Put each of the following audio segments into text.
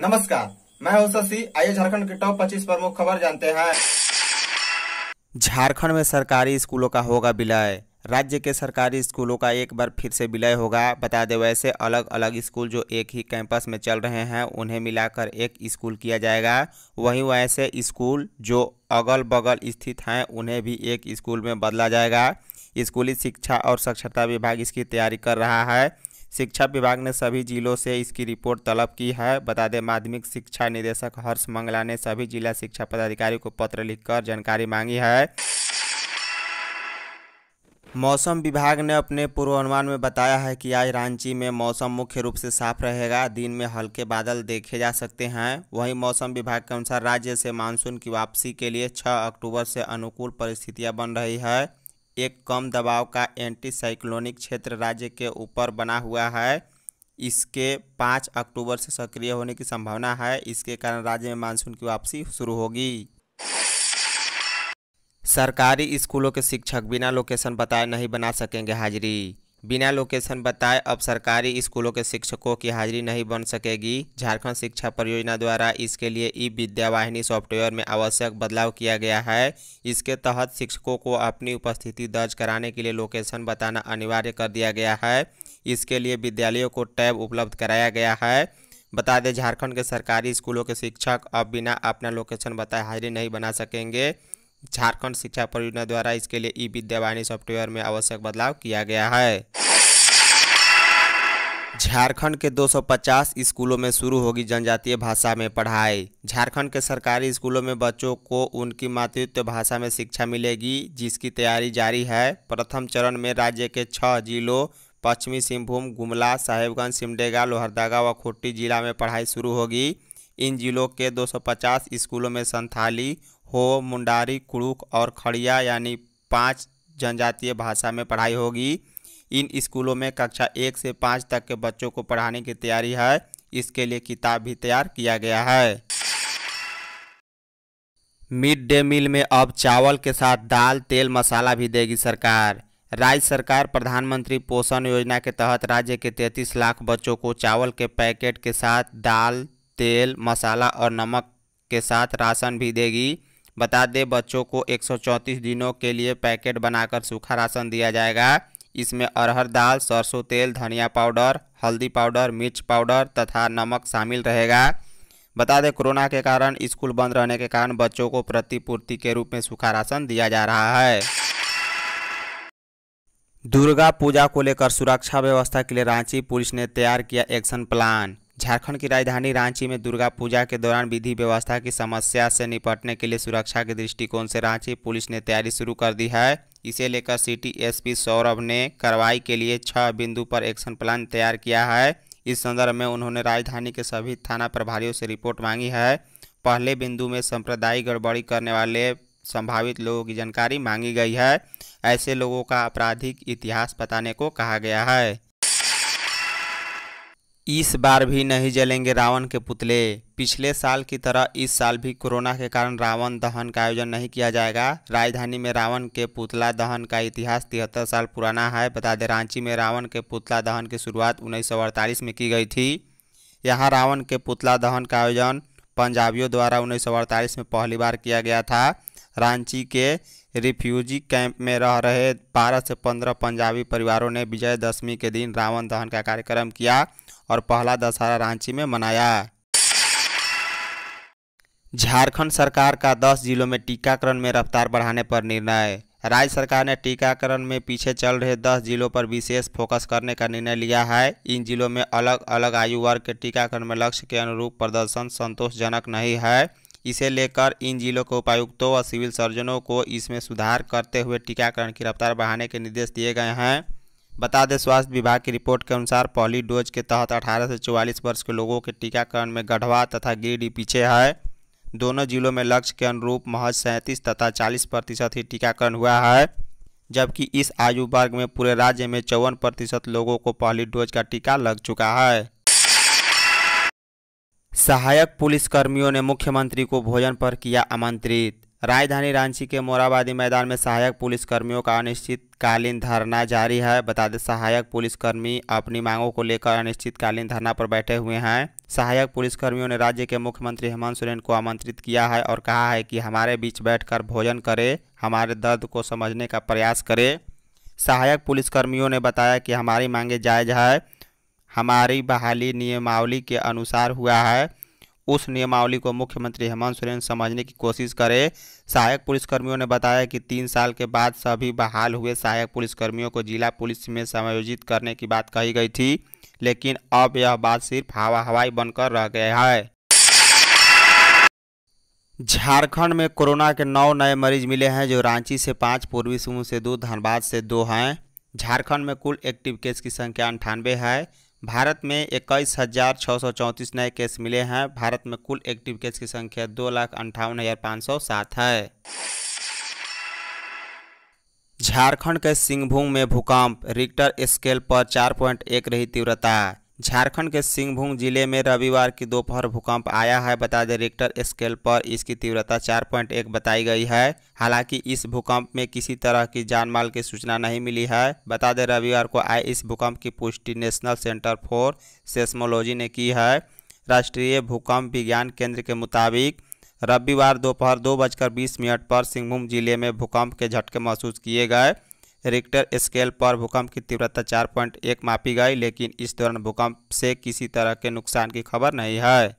नमस्कार मैं हूं शशि आइए झारखंड के टॉप 25 प्रमुख खबर जानते हैं झारखंड में सरकारी स्कूलों का होगा विलय राज्य के सरकारी स्कूलों का एक बार फिर से विलय होगा बता दें वैसे अलग अलग स्कूल जो एक ही कैंपस में चल रहे हैं उन्हें मिलाकर एक स्कूल किया जाएगा वहीं वैसे स्कूल जो अगल बगल स्थित हैं उन्हें भी एक स्कूल में बदला जाएगा स्कूली शिक्षा और साक्षरता विभाग इसकी तैयारी कर रहा है शिक्षा विभाग ने सभी जिलों से इसकी रिपोर्ट तलब की है बता दें माध्यमिक शिक्षा निदेशक हर्ष मंगला ने सभी जिला शिक्षा पदाधिकारी को पत्र लिखकर जानकारी मांगी है मौसम विभाग ने अपने पूर्वानुमान में बताया है कि आज रांची में मौसम मुख्य रूप से साफ रहेगा दिन में हल्के बादल देखे जा सकते हैं वहीं मौसम विभाग के अनुसार राज्य से मानसून की वापसी के लिए 6 अक्टूबर से अनुकूल परिस्थितियां बन रही है एक कम दबाव का एंटी साइक्लोनिक क्षेत्र राज्य के ऊपर बना हुआ है इसके पाँच अक्टूबर से सक्रिय होने की संभावना है इसके कारण राज्य में मानसून की वापसी शुरू होगी सरकारी स्कूलों के शिक्षक बिना लोकेशन बताए नहीं बना सकेंगे हाजिरी बिना लोकेशन बताए अब सरकारी स्कूलों के शिक्षकों की हाजिरी नहीं बन सकेगी झारखंड शिक्षा परियोजना द्वारा इसके लिए ई विद्यावाहिनी सॉफ्टवेयर में आवश्यक बदलाव किया गया है इसके तहत शिक्षकों को अपनी उपस्थिति दर्ज कराने के लिए लोकेशन बताना अनिवार्य कर दिया गया है इसके लिए विद्यालयों को टैब उपलब्ध कराया गया है बता दें झारखंड के सरकारी स्कूलों के शिक्षक अब बिना अपना लोकेशन बताए हाजिरी नहीं बना सकेंगे झारखंड शिक्षा परियोजना द्वारा इसके लिए ई विद्यावाणी सॉफ्टवेयर में आवश्यक बदलाव किया गया है झारखंड के 250 स्कूलों में शुरू होगी जनजातीय भाषा में पढ़ाई झारखंड के सरकारी स्कूलों में बच्चों को उनकी मातृत्व भाषा में शिक्षा मिलेगी जिसकी तैयारी जारी है प्रथम चरण में राज्य के छः जिलों पश्चिमी सिंहभूम गुमला साहेबगंज सिमडेगा लोहरदगा व खुट्टी जिला में पढ़ाई शुरू होगी इन जिलों के 250 स्कूलों में संथाली हो मुंडारी कुड़ुक और खड़िया यानी पांच जनजातीय भाषा में पढ़ाई होगी इन स्कूलों में कक्षा एक से पाँच तक के बच्चों को पढ़ाने की तैयारी है इसके लिए किताब भी तैयार किया गया है मिड डे मील में अब चावल के साथ दाल तेल मसाला भी देगी सरकार राज्य सरकार प्रधानमंत्री पोषण योजना के तहत राज्य के 33 लाख बच्चों को चावल के पैकेट के साथ दाल तेल मसाला और नमक के साथ राशन भी देगी बता दें बच्चों को 134 दिनों के लिए पैकेट बनाकर सूखा राशन दिया जाएगा इसमें अरहर दाल सरसों तेल धनिया पाउडर हल्दी पाउडर मिर्च पाउडर तथा नमक शामिल रहेगा बता दें कोरोना के कारण स्कूल बंद रहने के कारण बच्चों को प्रतिपूर्ति के रूप में सूखा राशन दिया जा रहा है दुर्गा पूजा को लेकर सुरक्षा व्यवस्था के लिए रांची पुलिस ने तैयार किया एक्शन प्लान झारखंड की राजधानी रांची में दुर्गा पूजा के दौरान विधि व्यवस्था की समस्या से निपटने के लिए सुरक्षा के दृष्टिकोण से रांची पुलिस ने तैयारी शुरू कर दी है इसे लेकर सिटी एसपी सौरभ ने कार्रवाई के लिए छह बिंदु पर एक्शन प्लान तैयार किया है इस संदर्भ में उन्होंने राजधानी के सभी थाना प्रभारियों से रिपोर्ट मांगी है पहले बिंदु में संप्रदायिक गड़बड़ी करने वाले संभावित लोगों की जानकारी मांगी गई है ऐसे लोगों का आपराधिक इतिहास बताने को कहा गया है इस बार भी नहीं जलेंगे रावण के पुतले पिछले साल की तरह इस साल भी कोरोना के कारण रावण दहन का आयोजन नहीं किया जाएगा राजधानी में रावण के पुतला दहन का इतिहास तिहत्तर साल पुराना है बता दें रांची में रावण के पुतला दहन की शुरुआत उन्नीस में की गई थी यहाँ रावण के पुतला दहन का आयोजन पंजाबियों द्वारा उन्नीस में पहली बार किया गया था रांची के रिफ्यूजी कैंप में रह रहे बारह से पंद्रह पंजाबी परिवारों ने विजयदशमी के दिन रावण दहन का कार्यक्रम किया और पहला दशहरा रांची में मनाया झारखंड सरकार का 10 जिलों में टीकाकरण में रफ्तार बढ़ाने पर निर्णय राज्य सरकार ने टीकाकरण में पीछे चल रहे 10 जिलों पर विशेष फोकस करने का निर्णय लिया है इन जिलों में अलग अलग आयु वर्ग के टीकाकरण में लक्ष्य के अनुरूप प्रदर्शन संतोषजनक नहीं है इसे लेकर इन जिलों के उपायुक्तों और सिविल सर्जनों को इसमें सुधार करते हुए टीकाकरण की रफ्तार बढ़ाने के निर्देश दिए गए हैं बता दें स्वास्थ्य विभाग की रिपोर्ट के अनुसार पहली डोज के तहत 18 से 44 वर्ष के लोगों के टीकाकरण में गढ़वा तथा गिरडी पीछे है दोनों जिलों में लक्ष्य के अनुरूप महज सैंतीस तथा चालीस प्रतिशत ही टीकाकरण हुआ है जबकि इस आयु वर्ग में पूरे राज्य में चौवन प्रतिशत लोगों को पहली डोज का टीका लग चुका है सहायक पुलिसकर्मियों ने मुख्यमंत्री को भोजन पर किया आमंत्रित राजधानी रांची के मोराबादी मैदान में सहायक पुलिसकर्मियों का अनिश्चितकालीन धरना जारी है बता दें सहायक पुलिसकर्मी अपनी मांगों को लेकर अनिश्चितकालीन धरना पर बैठे हुए हैं सहायक पुलिसकर्मियों ने राज्य के मुख्यमंत्री हेमंत सोरेन को आमंत्रित किया है और कहा है कि हमारे बीच बैठकर भोजन करें हमारे दर्द को समझने का प्रयास करें सहायक पुलिसकर्मियों ने बताया कि हमारी मांगे जायज़ है हमारी बहाली नियमावली के अनुसार हुआ है उस नियमावली को मुख्यमंत्री हेमंत सोरेन समझने की कोशिश करे सहायक पुलिसकर्मियों ने बताया कि तीन साल के बाद सभी बहाल हुए सहायक पुलिसकर्मियों को जिला पुलिस में समायोजित करने की बात कही गई थी लेकिन अब यह बात सिर्फ हवा हवाई बनकर रह गया है झारखंड में कोरोना के नौ नए मरीज मिले हैं जो रांची से पाँच पूर्वी सिंह से दो धनबाद से दो हैं झारखंड में कुल एक्टिव केस की संख्या अंठानवे है भारत में इक्कीस हज़ार छः सौ चौंतीस नए केस मिले हैं भारत में कुल एक्टिव केस की संख्या दो लाख अंठावन हज़ार पाँच सौ सात है झारखंड के सिंहभूम में भूकंप रिक्टर स्केल पर 4.1 रही तीव्रता झारखंड के सिंहभूम जिले में रविवार की दोपहर भूकंप आया है बता दें रिक्टर स्केल पर इसकी तीव्रता 4.1 बताई गई है हालांकि इस भूकंप में किसी तरह की जानमाल की सूचना नहीं मिली है बता दें रविवार को आए इस भूकंप की पुष्टि नेशनल सेंटर फॉर सेस्मोलॉजी ने की है राष्ट्रीय भूकंप विज्ञान केंद्र के मुताबिक रविवार दोपहर दो बजकर बीस मिनट पर सिंहभूम जिले में भूकंप के झटके महसूस किए गए रिक्टर स्केल पर भूकंप की तीव्रता 4.1 मापी गई लेकिन इस दौरान भूकंप से किसी तरह के नुकसान की खबर नहीं है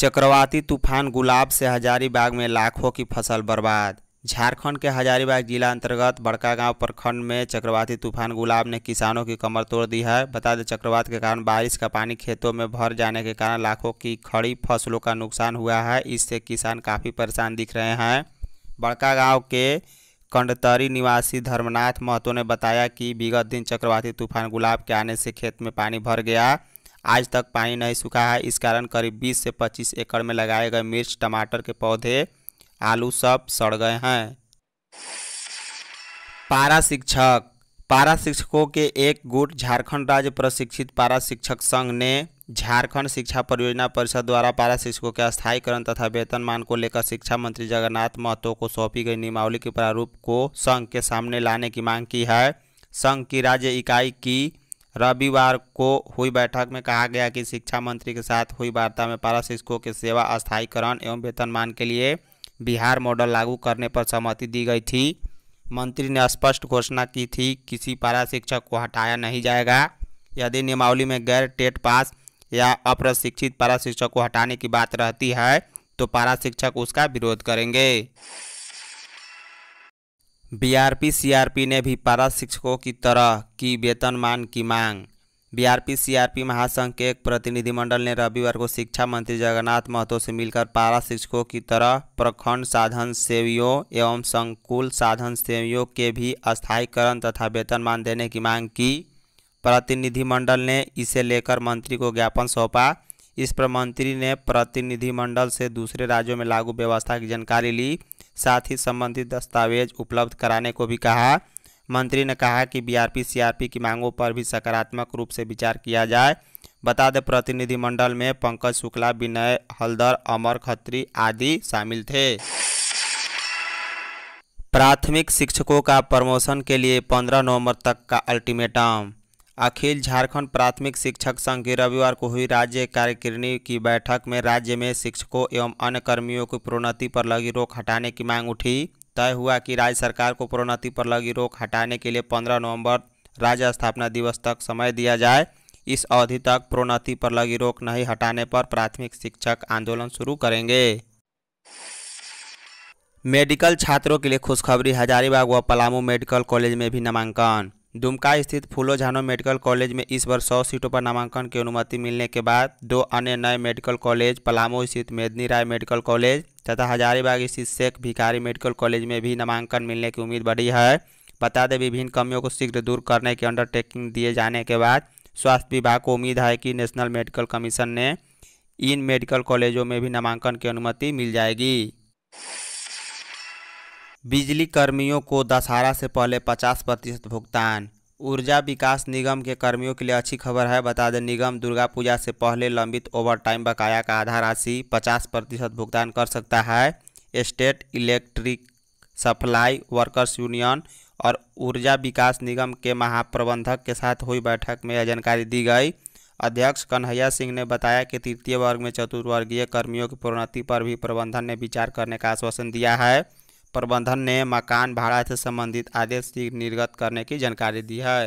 चक्रवाती तूफान गुलाब से हजारीबाग में लाखों की फसल बर्बाद झारखंड के हजारीबाग जिला अंतर्गत बड़कागांव प्रखंड में चक्रवाती तूफान गुलाब ने किसानों की कमर तोड़ दी है बता दें चक्रवात के कारण बारिश का पानी खेतों में भर जाने के कारण लाखों की खड़ी फसलों का नुकसान हुआ है इससे किसान काफ़ी परेशान दिख रहे हैं बड़कागांव के कंडतरी निवासी धर्मनाथ महतो ने बताया कि विगत दिन चक्रवाती तूफान गुलाब के आने से खेत में पानी भर गया आज तक पानी नहीं सूखा है इस कारण करीब 20 से 25 एकड़ में लगाए गए मिर्च टमाटर के पौधे आलू सब सड़ गए हैं पारा शिक्षक पारा शिक्षकों के एक गुट झारखंड राज्य प्रशिक्षित पारा शिक्षक संघ ने झारखंड शिक्षा परियोजना परिषद द्वारा पारा शिक्षकों के स्थायीकरण तथा वेतनमान को लेकर शिक्षा मंत्री जगन्नाथ महतो को सौंपी गई नियमावली के प्रारूप को संघ के सामने लाने की मांग की है संघ की राज्य इकाई की रविवार को हुई बैठक में कहा गया कि शिक्षा मंत्री के साथ हुई वार्ता में पारा शिक्षकों के सेवा स्थायीकरण एवं वेतनमान के लिए बिहार मॉडल लागू करने पर सहमति दी गई थी मंत्री ने स्पष्ट घोषणा की थी किसी पारा शिक्षक को हटाया नहीं जाएगा यदि नियमावली में गैर टेट पास या अप्रशिक्षित पारा शिक्षक को हटाने की बात रहती है तो पारा शिक्षक उसका विरोध करेंगे बीआरपी सीआरपी ने भी पारा शिक्षकों की तरह की वेतन मान की मांग बीआरपी सीआरपी महासंघ के एक प्रतिनिधिमंडल ने रविवार को शिक्षा मंत्री जगन्नाथ महतो से मिलकर पारा शिक्षकों की तरह प्रखंड साधन सेवियों एवं संकुल साधन सेवियों के भी स्थायीकरण तथा वेतनमान देने की मांग की प्रतिनिधिमंडल ने इसे लेकर मंत्री को ज्ञापन सौंपा इस पर मंत्री ने प्रतिनिधिमंडल से दूसरे राज्यों में लागू व्यवस्था की जानकारी ली साथ ही संबंधित दस्तावेज उपलब्ध कराने को भी कहा मंत्री ने कहा कि बीआरपी सीआरपी की मांगों पर भी सकारात्मक रूप से विचार किया जाए बता दें प्रतिनिधिमंडल में पंकज शुक्ला विनय हल्दर अमर खत्री आदि शामिल थे प्राथमिक शिक्षकों का प्रमोशन के लिए 15 नवंबर तक का अल्टीमेटम अखिल झारखंड प्राथमिक शिक्षक संघ की रविवार को हुई राज्य कार्यकारिणी की बैठक में राज्य में शिक्षकों एवं अन्य कर्मियों की प्रोन्नति पर लगी रोक हटाने की मांग उठी तय हुआ कि राज्य सरकार को प्रोन्नति पर लगी रोक हटाने के लिए 15 नवंबर राज्य स्थापना दिवस तक समय दिया जाए इस अवधि तक प्रोन्नति पर लगी रोक नहीं हटाने पर प्राथमिक शिक्षक आंदोलन शुरू करेंगे मेडिकल छात्रों के लिए खुशखबरी हजारीबाग व पलामू मेडिकल कॉलेज में भी नामांकन दुमका स्थित फूलो झानो मेडिकल कॉलेज में इस वर्ष सौ सीटों पर नामांकन की अनुमति मिलने के बाद दो अन्य नए मेडिकल कॉलेज पलामू स्थित मेदनी राय मेडिकल कॉलेज तथा हजारीबाग स्थित शेख भिखारी मेडिकल कॉलेज में भी नामांकन मिलने की उम्मीद बढ़ी है बता दें विभिन्न कमियों को शीघ्र दूर करने की अंडरटेकिंग दिए जाने के बाद स्वास्थ्य विभाग को उम्मीद है कि नेशनल मेडिकल कमीशन ने इन मेडिकल कॉलेजों में भी नामांकन की अनुमति मिल जाएगी बिजली कर्मियों को दशहरा से पहले 50 प्रतिशत भुगतान ऊर्जा विकास निगम के कर्मियों के लिए अच्छी खबर है बता दें निगम दुर्गा पूजा से पहले लंबित ओवरटाइम बकाया का आधा राशि 50 प्रतिशत भुगतान कर सकता है state electric supply workers union और ऊर्जा विकास निगम के महाप्रबंधक के साथ हुई बैठक में यह जानकारी दी गई अध्यक्ष कन्हैया सिंह ने बताया कि तृतीय वर्ग में चतुर्वर्गीय कर्मियों की प्रोन्नति पर भी प्रबंधन ने विचार करने का आश्वासन दिया है प्रबंधन ने मकान भाड़ा से संबंधित आदेश निर्गत करने की जानकारी दी है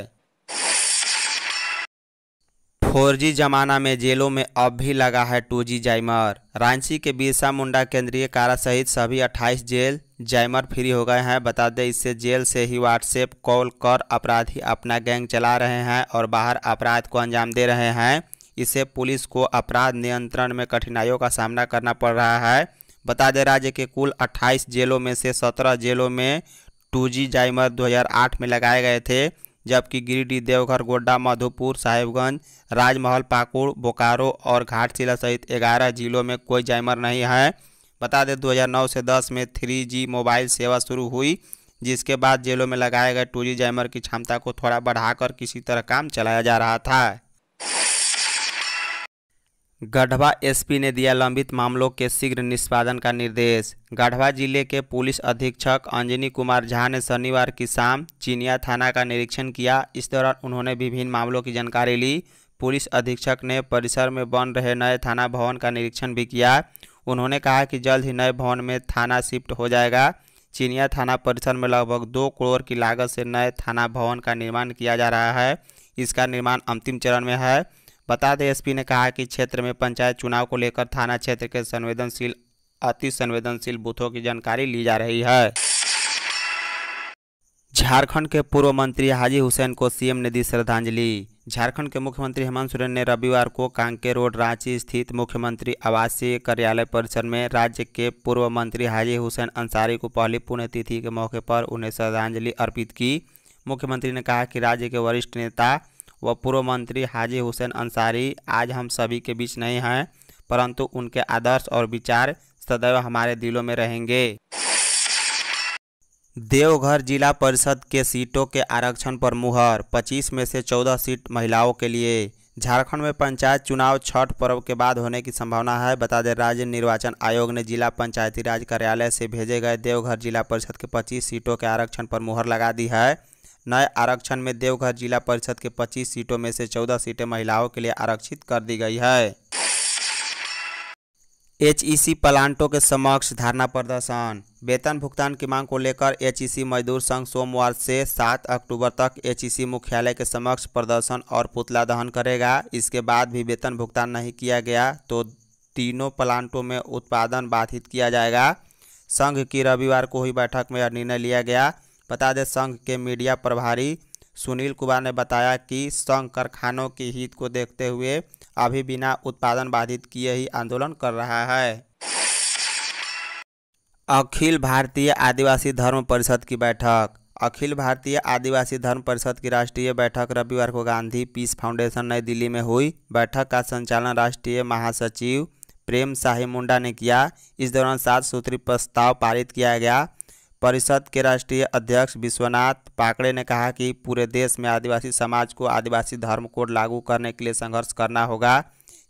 फोर जमाना में जेलों में अब भी लगा है टू जी जाइमर रांची के बिरसा मुंडा केंद्रीय कारा सहित सभी 28 जेल जाइमर फ्री हो गए हैं बता दें इससे जेल से ही व्हाट्सएप कॉल कर अपराधी अपना गैंग चला रहे हैं और बाहर अपराध को अंजाम दे रहे हैं इससे पुलिस को अपराध नियंत्रण में कठिनाइयों का सामना करना पड़ रहा है बता दे राज्य के कुल 28 जेलों में से 17 जेलों में टू जी जाइमर दो में लगाए गए थे जबकि गिरिडीह देवघर गोड्डा मधुपुर साहिबगंज राजमहल पाकुड़ बोकारो और घाटशिला सहित 11 जिलों में कोई जाइमर नहीं है बता दें 2009 से 10 में 3G मोबाइल सेवा शुरू हुई जिसके बाद जेलों में लगाए गए टू जैमर की क्षमता को थोड़ा बढ़ाकर किसी तरह काम चलाया जा रहा था गढ़वा एसपी ने दिया लंबित मामलों के शीघ्र निष्पादन का निर्देश गढ़वा जिले के पुलिस अधीक्षक अंजनी कुमार झा ने शनिवार की शाम चिनिया थाना का निरीक्षण किया इस दौरान उन्होंने विभिन्न मामलों की जानकारी ली पुलिस अधीक्षक ने परिसर में बन रहे नए थाना भवन का निरीक्षण भी किया उन्होंने कहा कि जल्द ही नए भवन में थाना शिफ्ट हो जाएगा चिनिया थाना परिसर में लगभग दो करोड़ की लागत से नए थाना भवन का निर्माण किया जा रहा है इसका निर्माण अंतिम चरण में है बता दें एसपी ने कहा कि क्षेत्र में पंचायत चुनाव को लेकर थाना क्षेत्र के संवेदनशील अति संवेदनशील बूथों की जानकारी ली जा रही है झारखंड के पूर्व मंत्री हाजी हुसैन को सीएम ने दी श्रद्धांजलि झारखंड के मुख्यमंत्री हेमंत सोरेन ने रविवार को कांके रोड रांची स्थित मुख्यमंत्री आवासीय कार्यालय परिसर में राज्य के पूर्व मंत्री हाजी हुसैन अंसारी को पहली पुण्यतिथि के मौके पर उन्हें श्रद्धांजलि अर्पित की मुख्यमंत्री ने कहा कि राज्य के वरिष्ठ नेता व पूर्व मंत्री हाजी हुसैन अंसारी आज हम सभी के बीच नहीं हैं परंतु उनके आदर्श और विचार सदैव हमारे दिलों में रहेंगे देवघर जिला परिषद के सीटों के आरक्षण पर मुहर 25 में से 14 सीट महिलाओं के लिए झारखंड में पंचायत चुनाव छठ पर्व के बाद होने की संभावना है बता दें राज्य निर्वाचन आयोग ने जिला पंचायती राज कार्यालय से भेजे गए देवघर जिला परिषद के 25 सीटों के आरक्षण पर मुहर लगा दी है नए आरक्षण में देवघर जिला परिषद के 25 सीटों में से 14 सीटें महिलाओं के लिए आरक्षित कर दी गई है एचईसी प्लांटों के समक्ष धरना प्रदर्शन वेतन भुगतान की मांग को लेकर एचईसी मजदूर संघ सोमवार से 7 अक्टूबर तक एचईसी मुख्यालय के समक्ष प्रदर्शन और पुतला दहन करेगा इसके बाद भी वेतन भुगतान नहीं किया गया तो तीनों प्लांटों में उत्पादन बाधित किया जाएगा संघ की रविवार को हुई बैठक में यह निर्णय लिया गया बता दें संघ के मीडिया प्रभारी सुनील कुमार ने बताया कि संघ कारखानों के हित को देखते हुए अभी बिना उत्पादन बाधित किए ही आंदोलन कर रहा है अखिल भारतीय आदिवासी धर्म परिषद की बैठक अखिल भारतीय आदिवासी धर्म परिषद की राष्ट्रीय बैठक रविवार को गांधी पीस फाउंडेशन नई दिल्ली में हुई बैठक का संचालन राष्ट्रीय महासचिव प्रेम शाही मुंडा ने किया इस दौरान सात सूत्री प्रस्ताव पारित किया गया परिषद के राष्ट्रीय अध्यक्ष विश्वनाथ पाकड़े ने कहा कि पूरे देश में आदिवासी समाज को आदिवासी धर्म कोड लागू करने के लिए संघर्ष करना होगा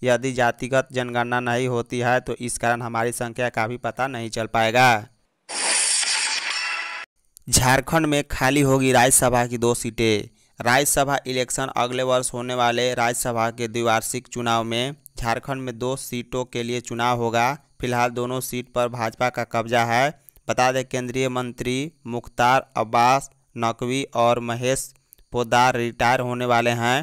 यदि जातिगत जनगणना नहीं होती है तो इस कारण हमारी संख्या का भी पता नहीं चल पाएगा झारखंड में खाली होगी राज्यसभा की दो सीटें राज्यसभा इलेक्शन अगले वर्ष होने वाले राज्यसभा के द्विवार्षिक चुनाव में झारखंड में दो सीटों के लिए चुनाव होगा फिलहाल दोनों सीट पर भाजपा का कब्जा है बता दें केंद्रीय मंत्री मुख्तार अब्बास नकवी और महेश पोदार रिटायर होने वाले हैं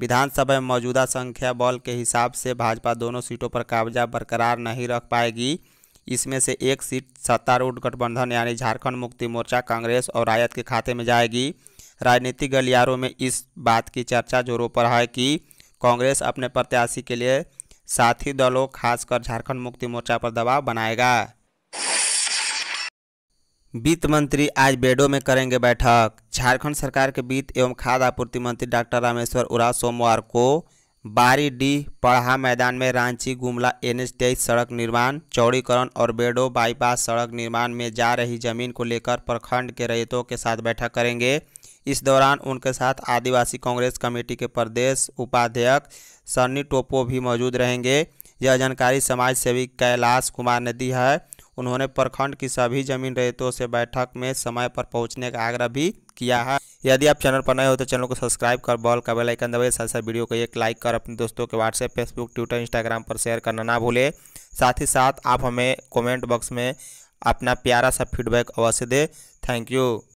विधानसभा में मौजूदा संख्या बल के हिसाब से भाजपा दोनों सीटों पर कब्जा बरकरार नहीं रख पाएगी इसमें से एक सीट सत्तारूढ़ गठबंधन यानी झारखंड मुक्ति मोर्चा कांग्रेस और रायत के खाते में जाएगी राजनीतिक गलियारों में इस बात की चर्चा जोरों पर है कि कांग्रेस अपने प्रत्याशी के लिए साथी दलों खासकर झारखंड मुक्ति मोर्चा पर दबाव बनाएगा वित्त मंत्री आज बेडो में करेंगे बैठक झारखंड सरकार के वित्त एवं खाद्य आपूर्ति मंत्री डॉक्टर रामेश्वर उराव सोमवार को बारी डी पढ़ा मैदान में रांची गुमला एन एच सड़क निर्माण चौड़ीकरण और बेडो बाईपास सड़क निर्माण में जा रही जमीन को लेकर प्रखंड के रैतों के साथ बैठक करेंगे इस दौरान उनके साथ आदिवासी कांग्रेस कमेटी के प्रदेश उपाध्यक्ष सन्नी टोपो भी मौजूद रहेंगे यह जानकारी समाज सेवी कैलाश कुमार ने दी है उन्होंने प्रखंड की सभी जमीन रेतों से बैठक में समय पर पहुंचने का आग्रह भी किया है यदि आप चैनल पर नए हो तो चैनल को सब्सक्राइब कर बॉल का बेल आइकन साथ साथ वीडियो को एक लाइक कर अपने दोस्तों के व्हाट्सएप फेसबुक ट्विटर इंस्टाग्राम पर शेयर करना ना भूलें साथ ही साथ आप हमें कॉमेंट बॉक्स में अपना प्यारा सा फीडबैक अवश्य दें थैंक यू